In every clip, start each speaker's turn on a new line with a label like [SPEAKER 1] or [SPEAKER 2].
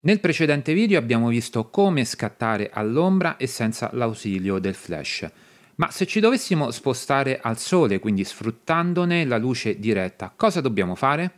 [SPEAKER 1] Nel precedente video abbiamo visto come scattare all'ombra e senza l'ausilio del flash, ma se ci dovessimo spostare al sole, quindi sfruttandone la luce diretta, cosa dobbiamo fare?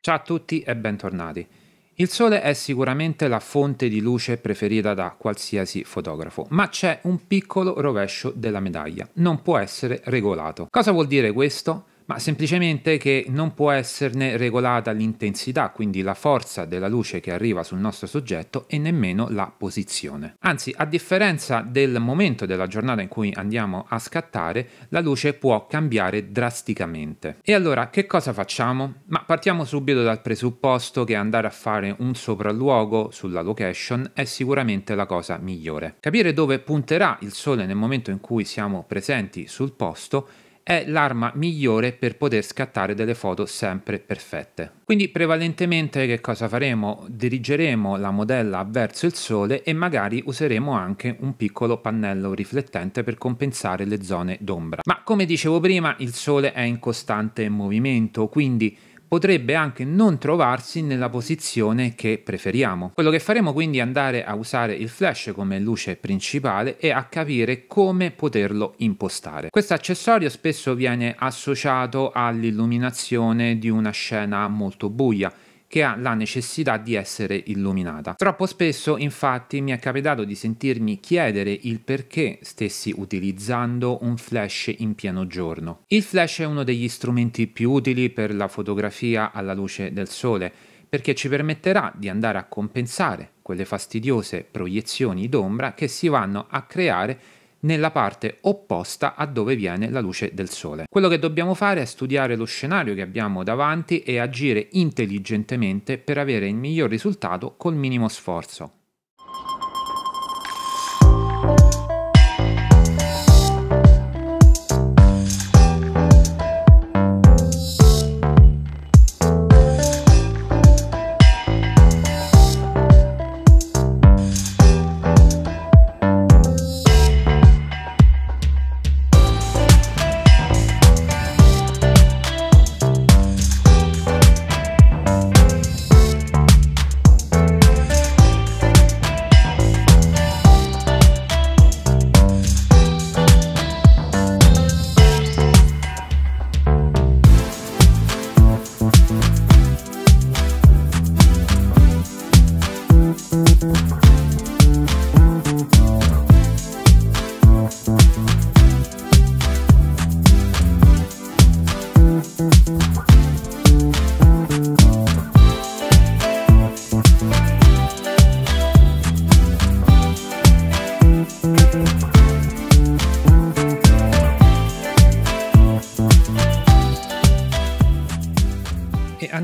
[SPEAKER 1] Ciao a tutti e bentornati. Il sole è sicuramente la fonte di luce preferita da qualsiasi fotografo, ma c'è un piccolo rovescio della medaglia, non può essere regolato. Cosa vuol dire questo? ma semplicemente che non può esserne regolata l'intensità, quindi la forza della luce che arriva sul nostro soggetto e nemmeno la posizione. Anzi, a differenza del momento della giornata in cui andiamo a scattare, la luce può cambiare drasticamente. E allora che cosa facciamo? Ma partiamo subito dal presupposto che andare a fare un sopralluogo sulla location è sicuramente la cosa migliore. Capire dove punterà il sole nel momento in cui siamo presenti sul posto è l'arma migliore per poter scattare delle foto sempre perfette. Quindi prevalentemente che cosa faremo? Dirigeremo la modella verso il sole e magari useremo anche un piccolo pannello riflettente per compensare le zone d'ombra. Ma come dicevo prima il sole è in costante movimento quindi potrebbe anche non trovarsi nella posizione che preferiamo. Quello che faremo quindi è andare a usare il flash come luce principale e a capire come poterlo impostare. Questo accessorio spesso viene associato all'illuminazione di una scena molto buia, che ha la necessità di essere illuminata. Troppo spesso infatti mi è capitato di sentirmi chiedere il perché stessi utilizzando un flash in pieno giorno. Il flash è uno degli strumenti più utili per la fotografia alla luce del sole perché ci permetterà di andare a compensare quelle fastidiose proiezioni d'ombra che si vanno a creare nella parte opposta a dove viene la luce del sole. Quello che dobbiamo fare è studiare lo scenario che abbiamo davanti e agire intelligentemente per avere il miglior risultato col minimo sforzo.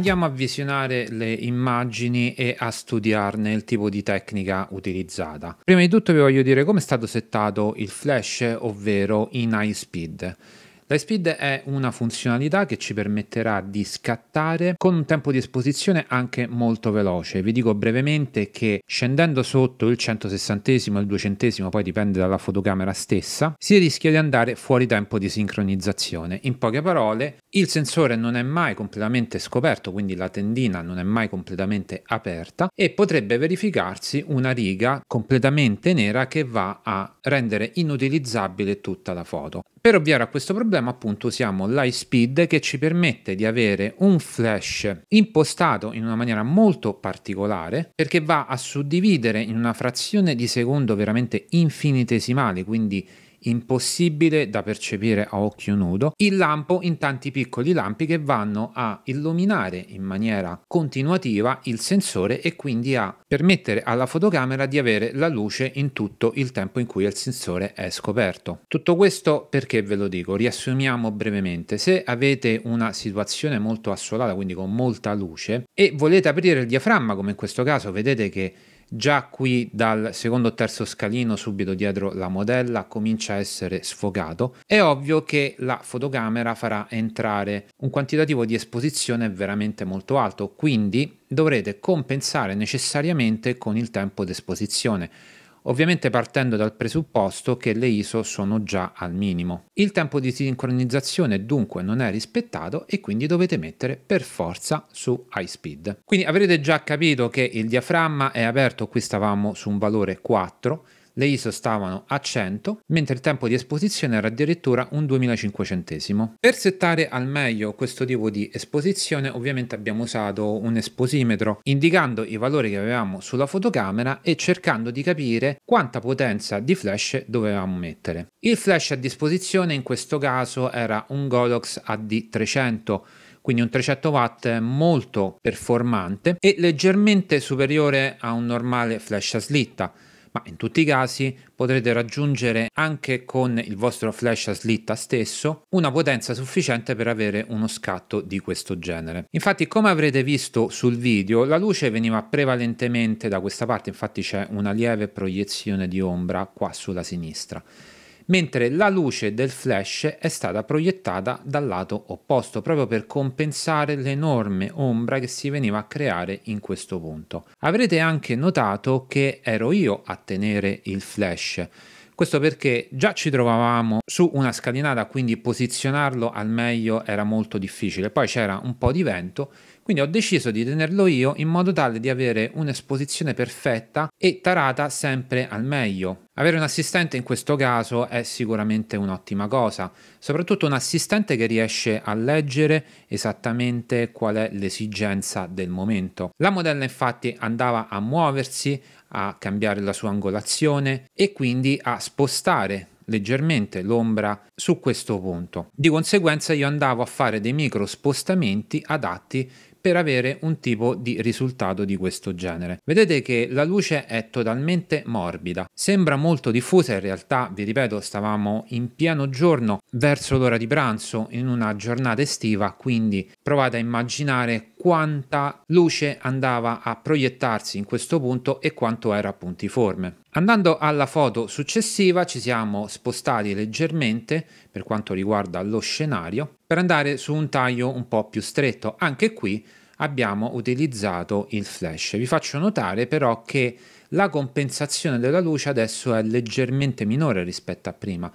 [SPEAKER 1] andiamo a visionare le immagini e a studiarne il tipo di tecnica utilizzata. Prima di tutto vi voglio dire come è stato settato il flash, ovvero in high speed. Speed è una funzionalità che ci permetterà di scattare con un tempo di esposizione anche molto veloce. Vi dico brevemente che scendendo sotto il 160 esimo il 200 esimo poi dipende dalla fotocamera stessa, si rischia di andare fuori tempo di sincronizzazione. In poche parole, il sensore non è mai completamente scoperto, quindi la tendina non è mai completamente aperta e potrebbe verificarsi una riga completamente nera che va a rendere inutilizzabile tutta la foto. Per ovviare a questo problema appunto usiamo l'iSpeed che ci permette di avere un flash impostato in una maniera molto particolare perché va a suddividere in una frazione di secondo veramente infinitesimale, quindi impossibile da percepire a occhio nudo, il lampo in tanti piccoli lampi che vanno a illuminare in maniera continuativa il sensore e quindi a permettere alla fotocamera di avere la luce in tutto il tempo in cui il sensore è scoperto. Tutto questo perché ve lo dico, riassumiamo brevemente. Se avete una situazione molto assolata, quindi con molta luce, e volete aprire il diaframma, come in questo caso vedete che Già qui dal secondo o terzo scalino subito dietro la modella comincia a essere sfogato. È ovvio che la fotocamera farà entrare un quantitativo di esposizione veramente molto alto, quindi dovrete compensare necessariamente con il tempo d'esposizione ovviamente partendo dal presupposto che le ISO sono già al minimo. Il tempo di sincronizzazione dunque non è rispettato e quindi dovete mettere per forza su high speed. Quindi avrete già capito che il diaframma è aperto, qui stavamo su un valore 4, le ISO stavano a 100, mentre il tempo di esposizione era addirittura un 2500. Per settare al meglio questo tipo di esposizione ovviamente abbiamo usato un esposimetro, indicando i valori che avevamo sulla fotocamera e cercando di capire quanta potenza di flash dovevamo mettere. Il flash a disposizione in questo caso era un Golox AD300, quindi un 300 watt molto performante e leggermente superiore a un normale flash a slitta ma in tutti i casi potrete raggiungere anche con il vostro flash a slitta stesso una potenza sufficiente per avere uno scatto di questo genere. Infatti come avrete visto sul video la luce veniva prevalentemente da questa parte, infatti c'è una lieve proiezione di ombra qua sulla sinistra mentre la luce del flash è stata proiettata dal lato opposto, proprio per compensare l'enorme ombra che si veniva a creare in questo punto. Avrete anche notato che ero io a tenere il flash. Questo perché già ci trovavamo su una scalinata, quindi posizionarlo al meglio era molto difficile. Poi c'era un po' di vento quindi ho deciso di tenerlo io in modo tale di avere un'esposizione perfetta e tarata sempre al meglio. Avere un assistente in questo caso è sicuramente un'ottima cosa, soprattutto un assistente che riesce a leggere esattamente qual è l'esigenza del momento. La modella infatti andava a muoversi, a cambiare la sua angolazione e quindi a spostare leggermente l'ombra su questo punto. Di conseguenza io andavo a fare dei micro spostamenti adatti per avere un tipo di risultato di questo genere. Vedete che la luce è totalmente morbida, sembra molto diffusa, in realtà vi ripeto stavamo in pieno giorno verso l'ora di pranzo in una giornata estiva, quindi provate a immaginare quanta luce andava a proiettarsi in questo punto e quanto era puntiforme. Andando alla foto successiva ci siamo spostati leggermente per quanto riguarda lo scenario per andare su un taglio un po' più stretto. Anche qui abbiamo utilizzato il flash. Vi faccio notare però che la compensazione della luce adesso è leggermente minore rispetto a prima.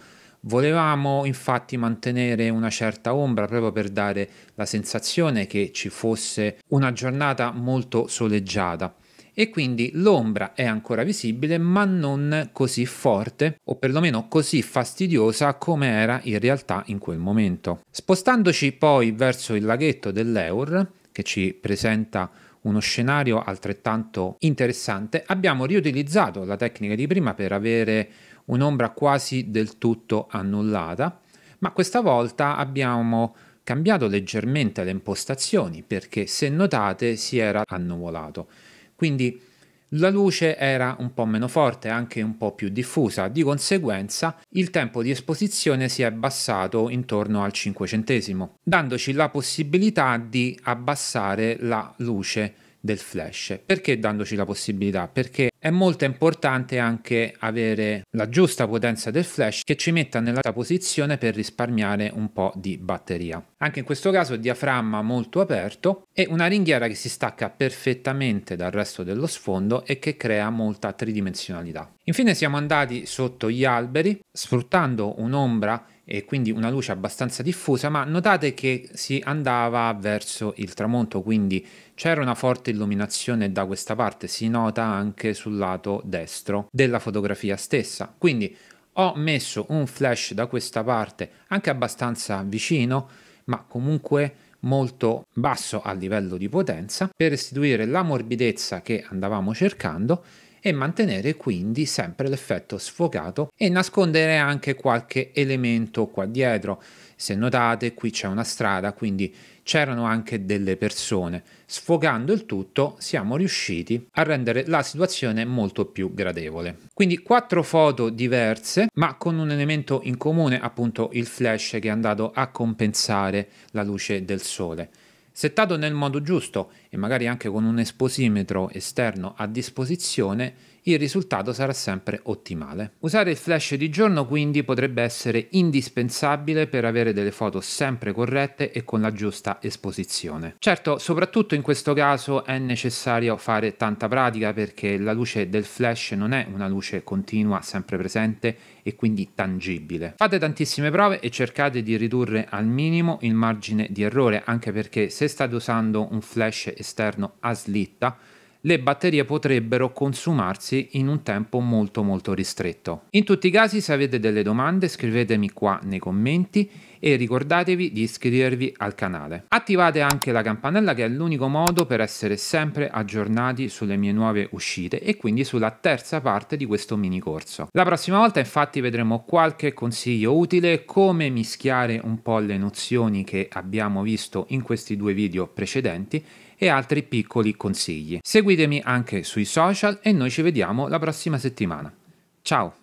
[SPEAKER 1] Volevamo infatti mantenere una certa ombra proprio per dare la sensazione che ci fosse una giornata molto soleggiata e quindi l'ombra è ancora visibile ma non così forte o perlomeno così fastidiosa come era in realtà in quel momento. Spostandoci poi verso il laghetto dell'Eur che ci presenta uno scenario altrettanto interessante, abbiamo riutilizzato la tecnica di prima per avere un'ombra quasi del tutto annullata, ma questa volta abbiamo cambiato leggermente le impostazioni perché se notate si era annuvolato. Quindi la luce era un po' meno forte, anche un po' più diffusa, di conseguenza il tempo di esposizione si è abbassato intorno al 5 centesimo, dandoci la possibilità di abbassare la luce del flash. Perché dandoci la possibilità? Perché è molto importante anche avere la giusta potenza del flash che ci metta nella posizione per risparmiare un po' di batteria. Anche in questo caso diaframma molto aperto e una ringhiera che si stacca perfettamente dal resto dello sfondo e che crea molta tridimensionalità. Infine siamo andati sotto gli alberi sfruttando un'ombra e quindi una luce abbastanza diffusa, ma notate che si andava verso il tramonto, quindi c'era una forte illuminazione da questa parte, si nota anche sul lato destro della fotografia stessa. Quindi ho messo un flash da questa parte anche abbastanza vicino, ma comunque molto basso a livello di potenza per restituire la morbidezza che andavamo cercando e mantenere quindi sempre l'effetto sfocato e nascondere anche qualche elemento qua dietro. Se notate qui c'è una strada, quindi c'erano anche delle persone. Sfogando il tutto siamo riusciti a rendere la situazione molto più gradevole. Quindi quattro foto diverse ma con un elemento in comune appunto il flash che è andato a compensare la luce del sole settato nel modo giusto e magari anche con un esposimetro esterno a disposizione il risultato sarà sempre ottimale. Usare il flash di giorno quindi potrebbe essere indispensabile per avere delle foto sempre corrette e con la giusta esposizione. Certo, soprattutto in questo caso è necessario fare tanta pratica perché la luce del flash non è una luce continua, sempre presente e quindi tangibile. Fate tantissime prove e cercate di ridurre al minimo il margine di errore, anche perché se state usando un flash esterno a slitta, le batterie potrebbero consumarsi in un tempo molto molto ristretto. In tutti i casi se avete delle domande scrivetemi qua nei commenti e ricordatevi di iscrivervi al canale. Attivate anche la campanella che è l'unico modo per essere sempre aggiornati sulle mie nuove uscite e quindi sulla terza parte di questo mini corso. La prossima volta infatti vedremo qualche consiglio utile, come mischiare un po' le nozioni che abbiamo visto in questi due video precedenti e altri piccoli consigli. Seguitemi anche sui social e noi ci vediamo la prossima settimana. Ciao!